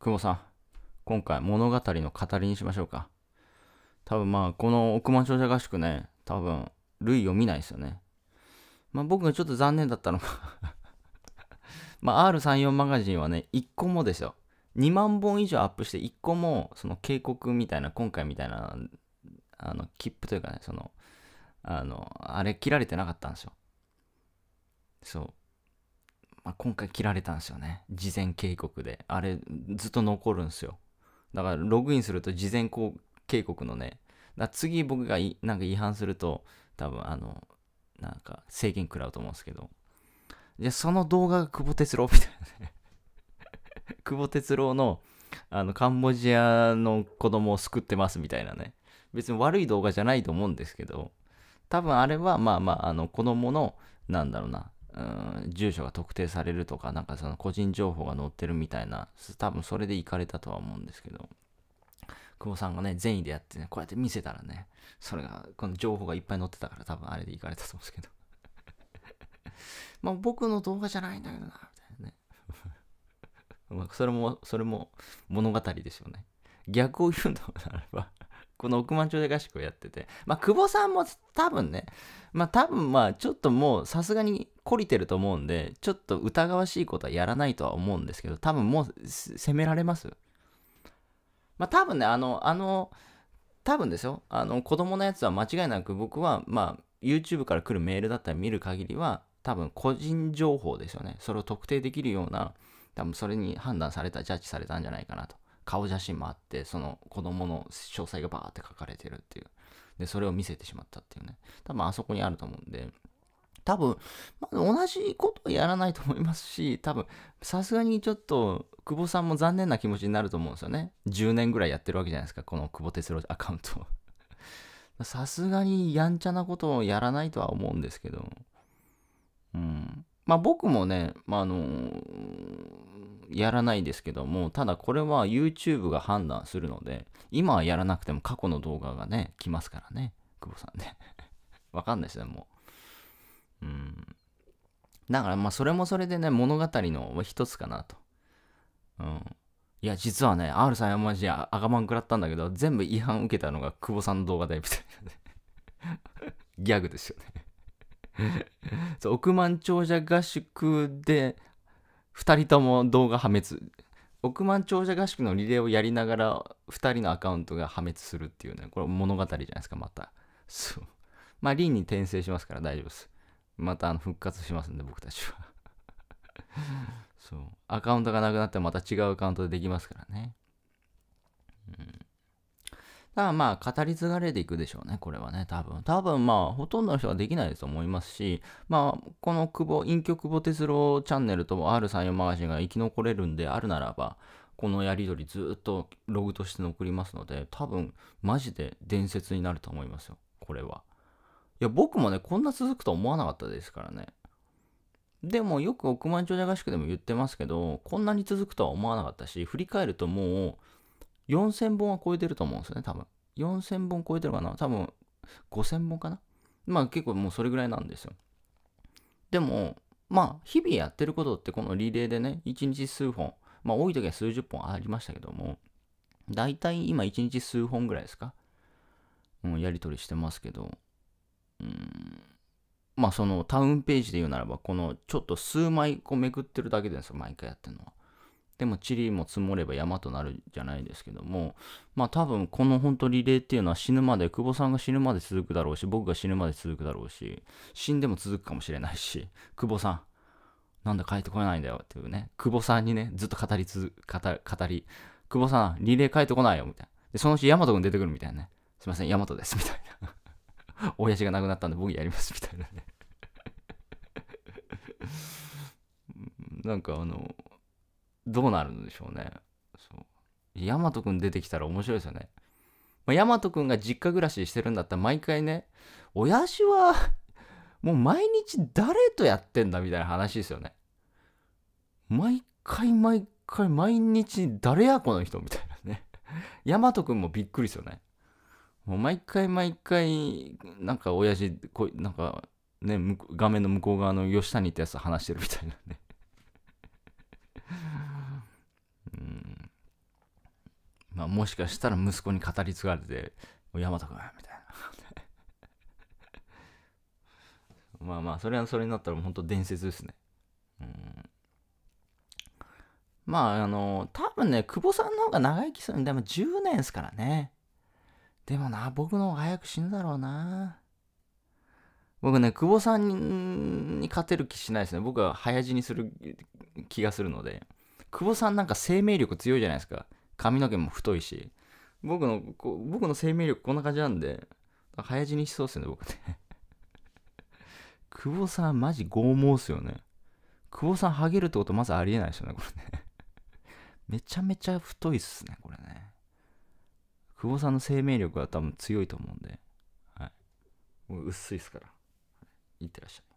久保さん、今回物語の語りにしましょうか。多分まあ、この億万長者合宿ね、多分、類を見ないですよね。まあ僕がちょっと残念だったのが まあ R34 マガジンはね、1個もですよ。2万本以上アップして1個も、その警告みたいな、今回みたいな、あの、切符というかね、その、あの、あれ切られてなかったんですよ。そう。まあ、今回切られたんですよね。事前警告で。あれ、ずっと残るんですよ。だから、ログインすると事前警告のね、だ次僕がなんか違反すると、多分あの、なんか制限食らうと思うんですけど。じゃその動画が久保哲郎みたいなね 久保哲郎の、あの、カンボジアの子供を救ってますみたいなね。別に悪い動画じゃないと思うんですけど、多分あれは、まあまあ、あの、子供の、なんだろうな、うん、住所が特定されるとか、なんかその個人情報が載ってるみたいな、多分それで行かれたとは思うんですけど、久保さんがね、善意でやってね、こうやって見せたらね、それが、この情報がいっぱい載ってたから多分あれで行かれたと思うんですけど。まあ僕の動画じゃないんだけどな、みたいなね。まあそれも、それも物語ですよね。逆を言うんだならばこの億万長者合宿をやってて、まあ、久保さんも多分ね、まあ、多分まあ、ちょっともうさすがに懲りてると思うんで、ちょっと疑わしいことはやらないとは思うんですけど、多分もう責められます。まあ、多分ね、あの、あの、多分ですよ、あの、子供のやつは間違いなく僕は、まあ、YouTube から来るメールだったり見る限りは、多分個人情報ですよね。それを特定できるような、多分それに判断された、ジャッジされたんじゃないかなと。顔写真もあってその子供の詳細がバーって書かれてるっていうでそれを見せてしまったっていうね多分あそこにあると思うんで多分、まあ、同じことやらないと思いますし多分さすがにちょっと久保さんも残念な気持ちになると思うんですよね10年ぐらいやってるわけじゃないですかこの久保哲郎アカウント さすがにやんちゃなことをやらないとは思うんですけどうんまあ僕もね、まあ、あのー、やらないですけども、ただこれは YouTube が判断するので、今はやらなくても過去の動画がね、来ますからね、久保さんね。わかんないですね、もう。うん。だからまあそれもそれでね、物語の一つかなと。うん。いや、実はね、R さんマジアガマン食らったんだけど、全部違反受けたのが久保さんの動画だよみたいな、ね、ギャグですよね そう。億万長者合宿で2人とも動画破滅億万長者合宿のリレーをやりながら2人のアカウントが破滅するっていうねこれ物語じゃないですかまたそうまあリンに転生しますから大丈夫ですまたあの復活しますんで僕たちはそうアカウントがなくなってもまた違うアカウントでできますからねだからまあ、語り継がれていくでしょうね、これはね、多分。多分まあ、ほとんどの人はできないと思いますし、まあ、この久保、隠居久保哲郎チャンネルと R34 マガジンが生き残れるんであるならば、このやり取りずっとログとして残りますので、多分、マジで伝説になると思いますよ、これは。いや、僕もね、こんな続くと思わなかったですからね。でもよく億万長者合宿でも言ってますけど、こんなに続くとは思わなかったし、振り返るともう、4000本は超えてると思うんですよね、多分。4000本超えてるかな多分、5000本かなまあ結構もうそれぐらいなんですよ。でも、まあ日々やってることってこのリレーでね、1日数本、まあ多い時は数十本ありましたけども、だいたい今1日数本ぐらいですか、うん、やり取りしてますけど、うん、まあそのタウンページで言うならば、このちょっと数枚こうめくってるだけですよ、毎回やってるのは。でも塵も積もれば山となるじゃないですけども、まあ多分この本当リレーっていうのは死ぬまで、久保さんが死ぬまで続くだろうし、僕が死ぬまで続くだろうし、死んでも続くかもしれないし、久保さん、なんだ帰ってこないんだよっていうね、久保さんにね、ずっと語り続、語り、久保さん、リレー帰ってこないよみたいな。で、そのうち大和君出てくるみたいなね。すいません、大和ですみたいな。親父が亡くなったんで僕やりますみたいなね。なんかあの、どうなるんでしょうね。そう大和くん出てきたら面白いですよね。まあ、大和くんが実家暮らししてるんだったら毎回ね、親父は もう毎日誰とやってんだみたいな話ですよね。毎回毎回毎日誰やこの人みたいなね。大和くんもびっくりですよね。もう毎回毎回、なんか親父、こなんかね、画面の向こう側の吉谷ってやつと話してるみたいなね。まあ、もしかしたら息子に語り継がれて、大和君みたいな。まあまあ、それはそれになったら本当伝説ですね。うん。まあ、あの、多分ね、久保さんの方が長生きするんで、も10年ですからね。でもな、僕の方が早く死ぬだろうな。僕ね、久保さんに勝てる気しないですね。僕は早死にする気がするので。久保さんなんか生命力強いじゃないですか。髪の毛も太いし、僕の、僕の生命力こんな感じなんで、早死にしそうっすよね、僕ね。久保さん、マジ剛毛っすよね。久保さん、ハゲるってことまずありえないですよね、これね。めちゃめちゃ太いっすね、これね。久保さんの生命力は多分強いと思うんで、はい。もう薄いっすから。いってらっしゃい。